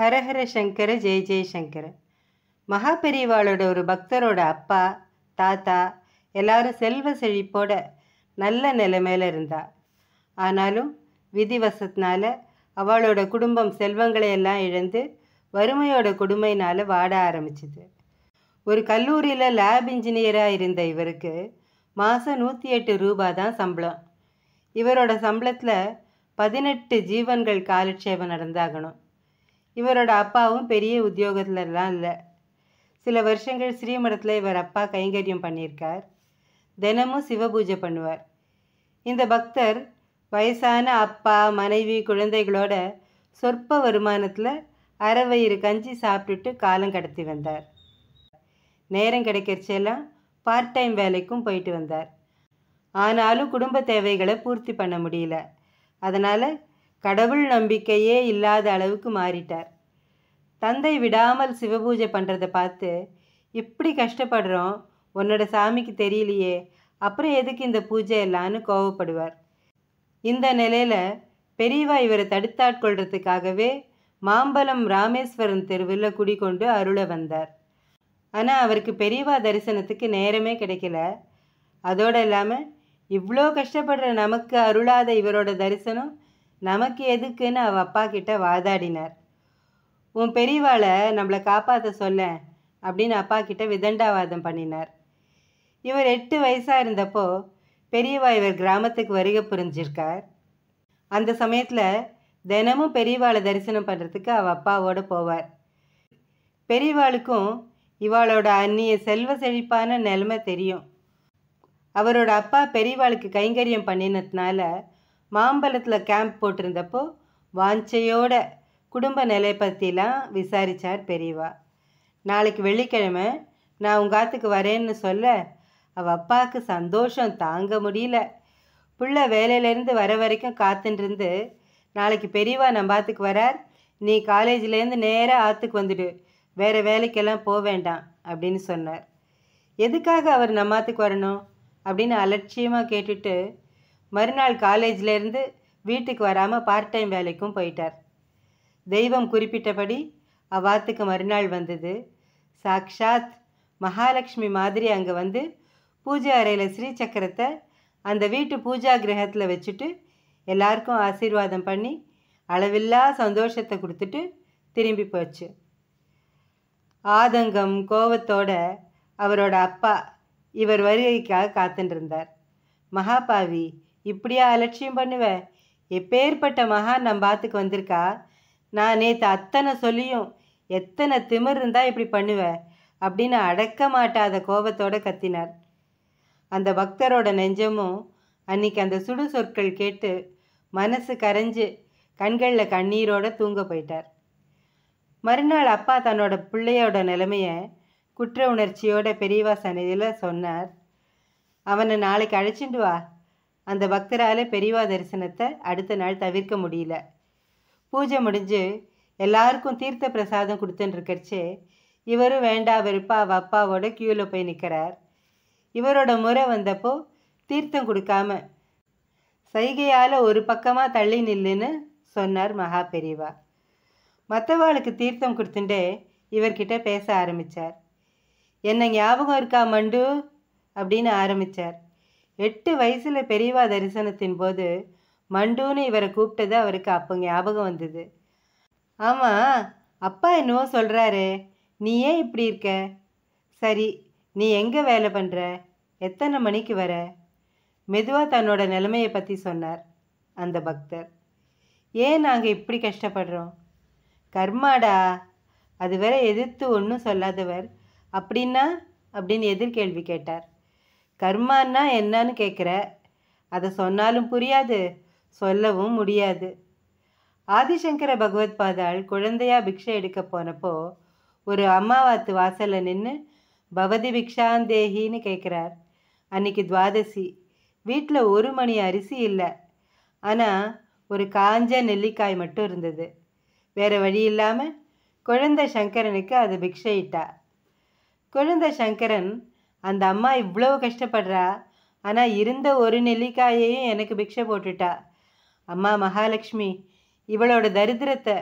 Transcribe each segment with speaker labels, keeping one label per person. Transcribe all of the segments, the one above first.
Speaker 1: ஹரஹர சங்கர ஜெய ஜெயசங்கர மகா பெரியவாளோட ஒரு பக்தரோட அப்பா தாத்தா எல்லாரும் செல்வ செழிப்போட நல்ல நிலைமையில் இருந்தா ஆனாலும் விதிவசத்தினால அவளோட குடும்பம் செல்வங்களை எல்லாம் இழந்து வறுமையோட கொடுமையினால் வாட ஆரம்பிச்சுது ஒரு கல்லூரியில் லேப் இன்ஜினியராக இருந்த இவருக்கு மாதம் நூற்றி எட்டு ரூபா தான் சம்பளம் இவரோட சம்பளத்தில் பதினெட்டு ஜீவன்கள் காலட்சேபம் நடந்தாகணும் இவரோட அப்பாவும் பெரிய உத்தியோகத்துலலாம் இல்லை சில வருஷங்கள் ஸ்ரீமடத்தில் இவர் அப்பா கைங்கரியம் பண்ணியிருக்கார் தினமும் சிவபூஜை பண்ணுவார் இந்த பக்தர் வயசான அப்பா மனைவி குழந்தைகளோட சொற்ப வருமானத்தில் அறவயிறு கஞ்சி சாப்பிட்டுட்டு காலம் கடத்தி வந்தார் நேரம் கிடைக்கிறச்செல்லாம் பார்ட் டைம் வேலைக்கும் போயிட்டு வந்தார் ஆனாலும் குடும்ப தேவைகளை பூர்த்தி பண்ண முடியல அதனால் கடவுள் நம்பிக்கையே இல்லாத அளவுக்கு மாறிட்டார் தந்தை விடாமல் சிவபூஜை பண்ணுறதை பார்த்து இப்படி கஷ்டப்படுறோம் உன்னோட சாமிக்கு தெரியலையே அப்புறம் எதுக்கு இந்த பூஜை எல்லாம்னு கோவப்படுவார் இந்த நிலையில் பெரியவா இவரை தடுத்தாட்கொள்றதுக்காகவே மாம்பலம் ராமேஸ்வரன் தெருவில் குடிகொண்டு அருள வந்தார் ஆனால் அவருக்கு பெரியவா தரிசனத்துக்கு நேரமே கிடைக்கல அதோடு இல்லாமல் இவ்வளோ கஷ்டப்படுற நமக்கு அருளாத இவரோட தரிசனம் நமக்கு எதுக்குன்னு அவள் அப்பா கிட்ட வாதாடினார் உன் பெரியவாளை நம்மளை காப்பாற்ற சொல்ல அப்படின்னு அப்பா கிட்ட விதண்டாவாதம் பண்ணினார் இவர் எட்டு வயசாக இருந்தப்போ பெரியவா இவர் கிராமத்துக்கு வருகை புரிஞ்சிருக்கார் அந்த சமயத்தில் தினமும் பெரியவாளை தரிசனம் பண்ணுறதுக்கு அவள் அப்பாவோடு போவார் பெரியவாளுக்கும் இவாளோட அந்நிய செல்வ செழிப்பான நிலைமை தெரியும் அவரோட அப்பா பெரியவாளுக்கு கைங்கரியம் பண்ணினதுனால மாம்பழத்தில் கேம்ப் போட்டிருந்தப்போ வாஞ்சையோட குடும்ப நிலை பற்றிலாம் விசாரித்தார் பெரியவா நாளைக்கு வெள்ளிக்கிழமை நான் உங்கள் காத்துக்கு வரேன்னு சொல்ல அவள் அப்பாவுக்கு சந்தோஷம் தாங்க முடியல புள்ள வேலையிலேருந்து வர வரைக்கும் காத்துன்றிருந்து நாளைக்கு பெரியவா நம்ம பாத்துக்கு வரார் நீ காலேஜ்லேருந்து நேராக ஆற்றுக்கு வந்துடு வேறு வேலைக்கெல்லாம் போக வேண்டாம் அப்படின்னு சொன்னார் எதுக்காக அவர் நம்ம ஆற்றுக்கு வரணும் அப்படின்னு அலட்சியமாக கேட்டுட்டு மறுநாள் காலேஜிலேருந்து வீட்டுக்கு வராமல் பார்ட் டைம் வேலைக்கும் போயிட்டார் தெய்வம் குறிப்பிட்டபடி அவ்வாத்துக்கு மறுநாள் வந்தது சாக்ஷாத் மகாலட்சுமி மாதிரி அங்கே வந்து பூஜை அறையில் ஸ்ரீசக்கரத்தை அந்த வீட்டு பூஜா கிரகத்தில் வச்சுட்டு எல்லாருக்கும் ஆசீர்வாதம் பண்ணி அளவில்லா சந்தோஷத்தை கொடுத்துட்டு திரும்பி போச்சு ஆதங்கம் கோபத்தோட அவரோட அப்பா இவர் வருகைக்காக காத்துட்டு இருந்தார் மகாபாவி இப்படியா அலட்சியம் பண்ணுவேன் எப்பேற்பட்ட மகா நம் பாத்துக்கு வந்திருக்கா நான் நேற்று அத்தனை சொல்லியும் எத்தனை திமிர் இருந்தால் இப்படி பண்ணுவேன் அப்படின்னு அடக்க மாட்டாத கோபத்தோடு கத்தினார் அந்த பக்தரோட நெஞ்சமும் அன்னைக்கு அந்த சுடு சொற்கள் கேட்டு மனசு கரைஞ்சு கண்களில் கண்ணீரோட தூங்க போயிட்டார் மறுநாள் அப்பா தன்னோட பிள்ளையோட நிலைமையை குற்ற உணர்ச்சியோட பெரியவா சன்னதியில் சொன்னார் அவனை நாளைக்கு அழைச்சிட்டு வா அந்த பக்தரால் பெரியவா தரிசனத்தை அடுத்த நாள் தவிர்க்க முடியல பூஜை முடிஞ்சு எல்லாருக்கும் தீர்த்த பிரசாதம் கொடுத்துட்டுருக்கச்சு இவரும் வேண்டா வெறுப்பா அவள் அப்பாவோட கியூவில் போய் நிற்கிறார் இவரோட முறை வந்தப்போ தீர்த்தம் கொடுக்காம சைகையால் ஒரு பக்கமாக தள்ளி நில்லுன்னு சொன்னார் மகா பெரியவா மற்றவாளுக்கு தீர்த்தம் கொடுத்துட்டே இவர்கிட்ட பேச ஆரம்பித்தார் என்ன ஞாபகம் இருக்கா மண்டு அப்படின்னு ஆரம்பித்தார் எட்டு வயசில் பெரியவா தரிசனத்தின் போது மண்டூன்னு இவரை கூப்பிட்டது அவருக்கு அப்போ ஞாபகம் வந்தது ஆமாம் அப்பா என்னவோ சொல்கிறாரு நீ ஏன் இப்படி இருக்க சரி நீ எங்கே வேலை பண்ணுற எத்தனை மணிக்கு வர மெதுவாக தன்னோட நிலைமையை பற்றி சொன்னார் அந்த பக்தர் ஏன் நாங்கள் இப்படி கஷ்டப்படுறோம் கர்மாடா அது வேற எதிர்த்து ஒன்றும் சொல்லாதவர் அப்படின்னா அப்படின்னு எதிர்கேள்வி கேட்டார் கர்மான்னா என்னன்னு கேட்குற அதை சொன்னாலும் புரியாது சொல்லவும் முடியாது ஆதிசங்கர பகவத் பாதாள் குழந்தையா பிக்ஷை எடுக்க போனப்போ ஒரு அம்மாவாத்து வாசலில் நின்று பவதி பிக்ஷாந்தேகின்னு கேட்குறார் அன்னைக்கு துவாதசி வீட்டில் ஒரு மணி அரிசி இல்லை ஆனால் ஒரு காஞ்ச நெல்லிக்காய் மட்டும் இருந்தது வேறு வழி இல்லாமல் குழந்தை சங்கரனுக்கு அது பிக்ஷையிட்டா குழந்தை சங்கரன் அந்த அம்மா இவ்வளவு கஷ்டப்படுறா ஆனால் இருந்த ஒரு நெல்லிக்காயையும் எனக்கு பிக்ஷை போட்டுட்டா அம்மா மகாலட்சுமி இவளோட தரித்திரத்தை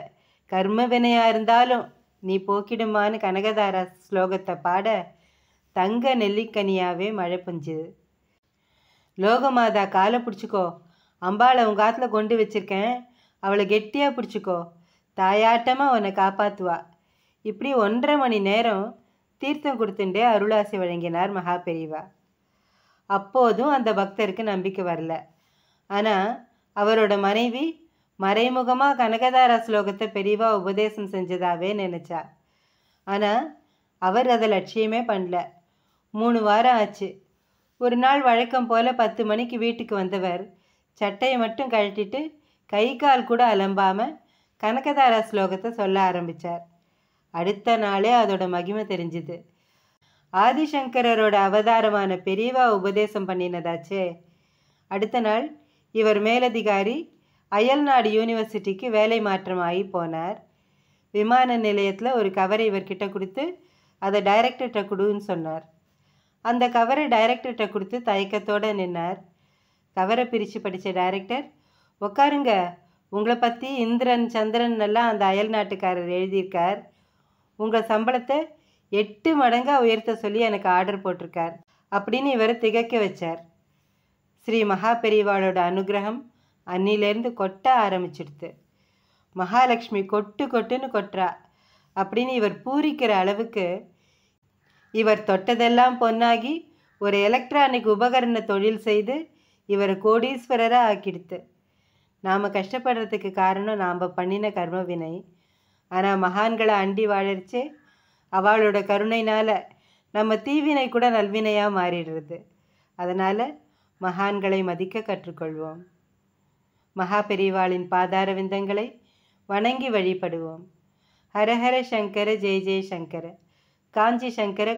Speaker 1: கர்ம வினையாக இருந்தாலும் நீ போக்கிடுமான்னு கனகதாரா ஸ்லோகத்தை பாட தங்க நெல்லிக்கனியாவே மழை பெஞ்சுது லோகமாதா காலை பிடிச்சிக்கோ அம்பாளை உன் காத்தில் கொண்டு வச்சிருக்கேன் அவளை கெட்டியாக பிடிச்சிக்கோ தாயாட்டமாக உன்னை காப்பாற்றுவா இப்படி ஒன்றரை மணி நேரம் தீர்த்தம் கொடுத்துட்டே அருளாசி வழங்கினார் மகா பெரிவா அப்போதும் அந்த பக்தருக்கு நம்பிக்கை வரல ஆனால் அவரோட மனைவி மறைமுகமாக கனகதார ஸ்லோகத்தை பெரியவா உபதேசம் செஞ்சதாவே நினச்சா ஆனால் அவர் அதை லட்சியமே பண்ணல மூணு வாரம் ஆச்சு ஒரு நாள் வழக்கம் போல் பத்து மணிக்கு வீட்டுக்கு வந்தவர் சட்டையை மட்டும் கழட்டிட்டு கை கால் கூட அலம்பாமல் கனகதாரா ஸ்லோகத்தை சொல்ல ஆரம்பித்தார் அடுத்த நாளே அதோட மகிமை தெரிஞ்சுது ஆதிசங்கரோட அவதாரமான பெரியவா உபதேசம் பண்ணினதாச்சே அடுத்த நாள் இவர் மேலதிகாரி அயல்நாடு யூனிவர்சிட்டிக்கு வேலை மாற்றம் ஆகி போனார் விமான நிலையத்தில் ஒரு கவரை இவர்கிட்ட கொடுத்து அதை டைரக்டர்கிட்ட கொடுன்னு சொன்னார் அந்த கவரை டைரக்டர்கிட்ட கொடுத்து தயக்கத்தோடு நின்னார் கவரை பிரித்து படித்த டைரக்டர் உக்காருங்க உங்களை பற்றி இந்திரன் சந்திரன் எல்லாம் அந்த அயல் நாட்டுக்காரர் எழுதியிருக்கார் உங்கள் சம்பளத்தை எட்டு மடங்காக உயர்த்த சொல்லி எனக்கு ஆர்டர் போட்டிருக்கார் அப்படின்னு இவரை திகைக்க வச்சார் ஸ்ரீ மகா பெரியவாளோட அனுகிரகம் அன்னிலேருந்து கொட்ட ஆரம்பிச்சிடுது மகாலட்சுமி கொட்டு கொட்டுன்னு கொட்டுறா அப்படின்னு இவர் பூரிக்கிற அளவுக்கு இவர் தொட்டதெல்லாம் பொன்னாகி ஒரு எலக்ட்ரானிக் உபகரண தொழில் செய்து இவரை கோடீஸ்வரராக ஆக்கிடுத்து நாம் கஷ்டப்படுறதுக்கு காரணம் நாம் பண்ணின கர்மவினை ஆனால் மகான்களை அண்டி வாழறிச்சு அவளோட கருணைனால் நம்ம தீவினை கூட நல்வினையாக மாறிடுறது அதனால் மகான்களை மதிக்க கற்றுக்கொள்வோம் மகா பெரிவாளின் பாதார விந்தங்களை வணங்கி வழிபடுவோம் ஹரஹர சங்கர ஜெய ஜெய சங்கர காஞ்சி சங்கர